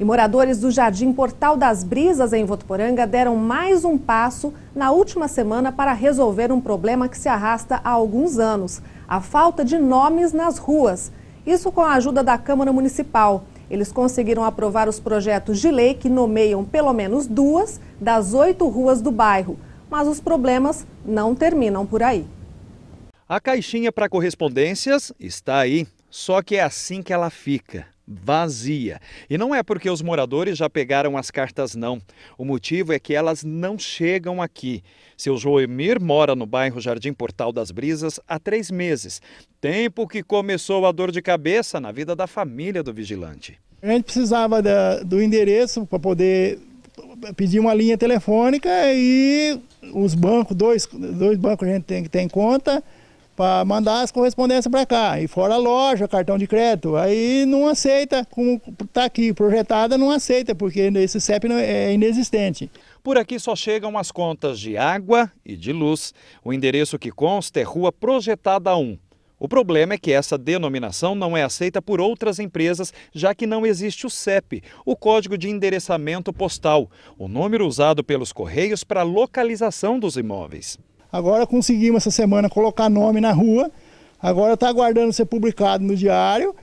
E moradores do Jardim Portal das Brisas, em Votuporanga, deram mais um passo na última semana para resolver um problema que se arrasta há alguns anos: a falta de nomes nas ruas. Isso com a ajuda da Câmara Municipal. Eles conseguiram aprovar os projetos de lei que nomeiam pelo menos duas das oito ruas do bairro. Mas os problemas não terminam por aí. A caixinha para correspondências está aí, só que é assim que ela fica vazia. E não é porque os moradores já pegaram as cartas, não. O motivo é que elas não chegam aqui. Seu Joemir mora no bairro Jardim Portal das Brisas há três meses, tempo que começou a dor de cabeça na vida da família do vigilante. A gente precisava da, do endereço para poder pedir uma linha telefônica e os bancos, dois, dois bancos a gente tem, tem conta, para mandar as correspondências para cá. E fora loja, cartão de crédito. Aí não aceita, como está aqui projetada, não aceita, porque esse CEP é, é inexistente. Por aqui só chegam as contas de água e de luz. O endereço que consta é Rua Projetada 1. O problema é que essa denominação não é aceita por outras empresas, já que não existe o CEP, o Código de Endereçamento Postal, o número usado pelos Correios para localização dos imóveis. Agora conseguimos essa semana colocar nome na rua. Agora está aguardando ser publicado no diário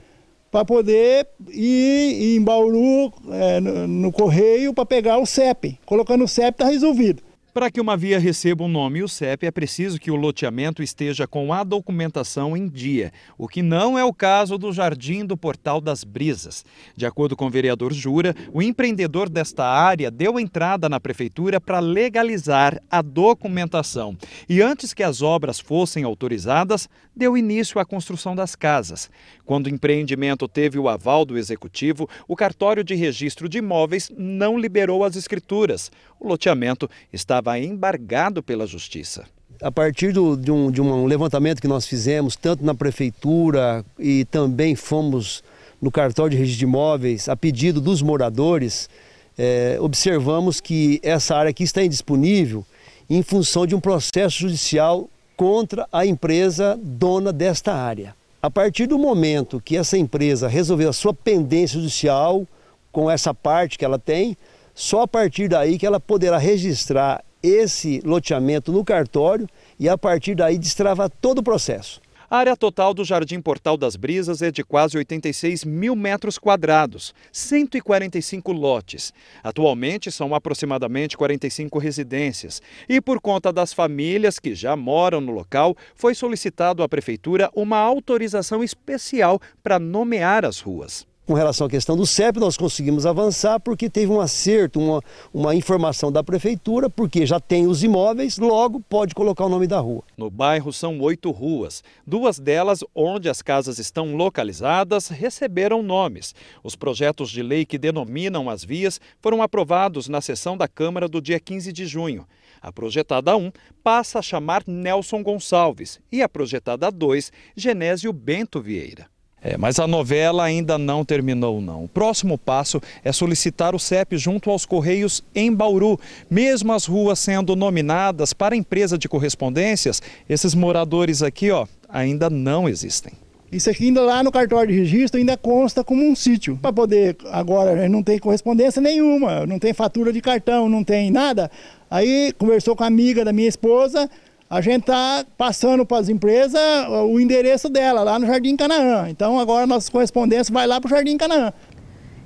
para poder ir em Bauru, é, no, no correio, para pegar o CEP. Colocando o CEP está resolvido. Para que uma via receba o nome e o CEP, é preciso que o loteamento esteja com a documentação em dia, o que não é o caso do Jardim do Portal das Brisas. De acordo com o vereador Jura, o empreendedor desta área deu entrada na prefeitura para legalizar a documentação. E antes que as obras fossem autorizadas, deu início à construção das casas. Quando o empreendimento teve o aval do executivo, o cartório de registro de imóveis não liberou as escrituras. O loteamento está estava embargado pela justiça. A partir do, de, um, de um levantamento que nós fizemos, tanto na prefeitura e também fomos no cartório de registro de imóveis, a pedido dos moradores, é, observamos que essa área aqui está indisponível em função de um processo judicial contra a empresa dona desta área. A partir do momento que essa empresa resolveu a sua pendência judicial com essa parte que ela tem, só a partir daí que ela poderá registrar esse loteamento no cartório e a partir daí destrava todo o processo. A área total do Jardim Portal das Brisas é de quase 86 mil metros quadrados, 145 lotes. Atualmente são aproximadamente 45 residências. E por conta das famílias que já moram no local, foi solicitado à Prefeitura uma autorização especial para nomear as ruas com relação à questão do CEP, nós conseguimos avançar porque teve um acerto, uma, uma informação da prefeitura, porque já tem os imóveis, logo pode colocar o nome da rua. No bairro são oito ruas. Duas delas, onde as casas estão localizadas, receberam nomes. Os projetos de lei que denominam as vias foram aprovados na sessão da Câmara do dia 15 de junho. A projetada 1 passa a chamar Nelson Gonçalves e a projetada 2, Genésio Bento Vieira. É, mas a novela ainda não terminou, não. O próximo passo é solicitar o CEP junto aos Correios em Bauru. Mesmo as ruas sendo nominadas para empresa de correspondências, esses moradores aqui ó, ainda não existem. Isso aqui ainda lá no cartório de registro ainda consta como um sítio. Para poder, agora né, não tem correspondência nenhuma, não tem fatura de cartão, não tem nada. Aí conversou com a amiga da minha esposa, a gente está passando para as empresas o endereço dela, lá no Jardim Canaã. Então agora nossa correspondência vai lá para o Jardim Canaã.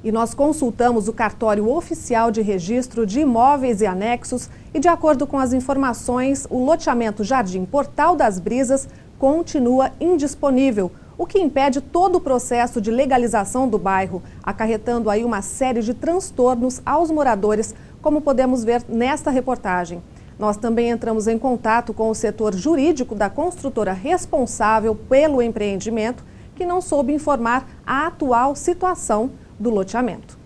E nós consultamos o cartório oficial de registro de imóveis e anexos e, de acordo com as informações, o loteamento Jardim Portal das Brisas continua indisponível, o que impede todo o processo de legalização do bairro, acarretando aí uma série de transtornos aos moradores, como podemos ver nesta reportagem. Nós também entramos em contato com o setor jurídico da construtora responsável pelo empreendimento, que não soube informar a atual situação do loteamento.